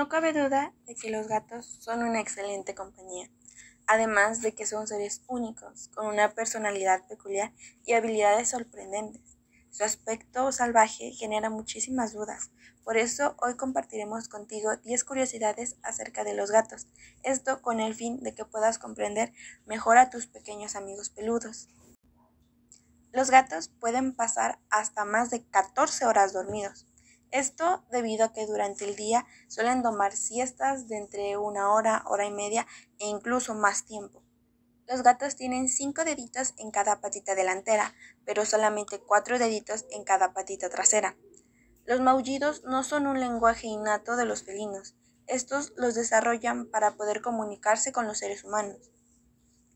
No cabe duda de que los gatos son una excelente compañía, además de que son seres únicos, con una personalidad peculiar y habilidades sorprendentes. Su aspecto salvaje genera muchísimas dudas, por eso hoy compartiremos contigo 10 curiosidades acerca de los gatos, esto con el fin de que puedas comprender mejor a tus pequeños amigos peludos. Los gatos pueden pasar hasta más de 14 horas dormidos, esto debido a que durante el día suelen tomar siestas de entre una hora, hora y media e incluso más tiempo. Los gatos tienen cinco deditos en cada patita delantera, pero solamente cuatro deditos en cada patita trasera. Los maullidos no son un lenguaje innato de los felinos. Estos los desarrollan para poder comunicarse con los seres humanos.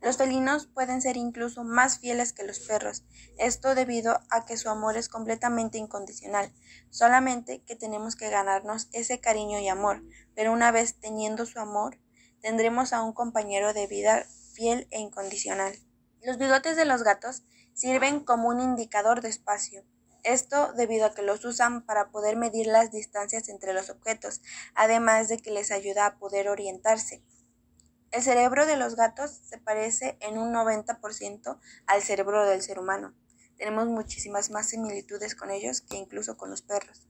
Los felinos pueden ser incluso más fieles que los perros, esto debido a que su amor es completamente incondicional, solamente que tenemos que ganarnos ese cariño y amor, pero una vez teniendo su amor, tendremos a un compañero de vida fiel e incondicional. Los bigotes de los gatos sirven como un indicador de espacio, esto debido a que los usan para poder medir las distancias entre los objetos, además de que les ayuda a poder orientarse. El cerebro de los gatos se parece en un 90% al cerebro del ser humano. Tenemos muchísimas más similitudes con ellos que incluso con los perros.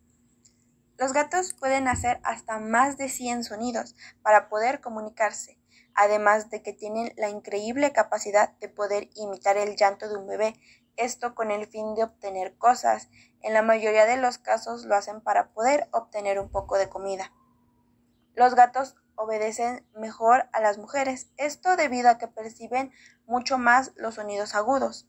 Los gatos pueden hacer hasta más de 100 sonidos para poder comunicarse, además de que tienen la increíble capacidad de poder imitar el llanto de un bebé, esto con el fin de obtener cosas. En la mayoría de los casos lo hacen para poder obtener un poco de comida. Los gatos obedecen mejor a las mujeres, esto debido a que perciben mucho más los sonidos agudos.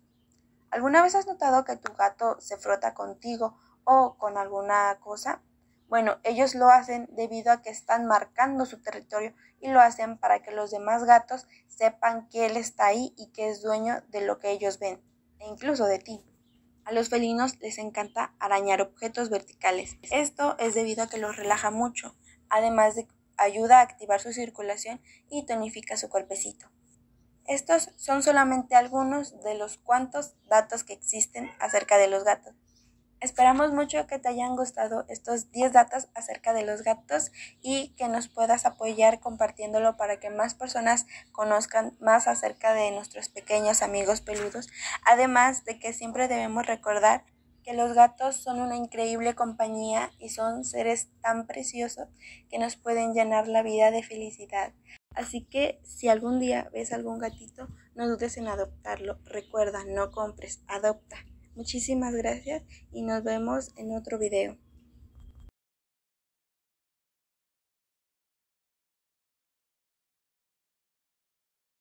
¿Alguna vez has notado que tu gato se frota contigo o con alguna cosa? Bueno, ellos lo hacen debido a que están marcando su territorio y lo hacen para que los demás gatos sepan que él está ahí y que es dueño de lo que ellos ven, e incluso de ti. A los felinos les encanta arañar objetos verticales. Esto es debido a que los relaja mucho, además de que ayuda a activar su circulación y tonifica su cuerpecito. Estos son solamente algunos de los cuantos datos que existen acerca de los gatos. Esperamos mucho que te hayan gustado estos 10 datos acerca de los gatos y que nos puedas apoyar compartiéndolo para que más personas conozcan más acerca de nuestros pequeños amigos peludos. Además de que siempre debemos recordar que los gatos son una increíble compañía y son seres tan preciosos que nos pueden llenar la vida de felicidad. Así que si algún día ves algún gatito, no dudes en adoptarlo. Recuerda, no compres, adopta. Muchísimas gracias y nos vemos en otro video.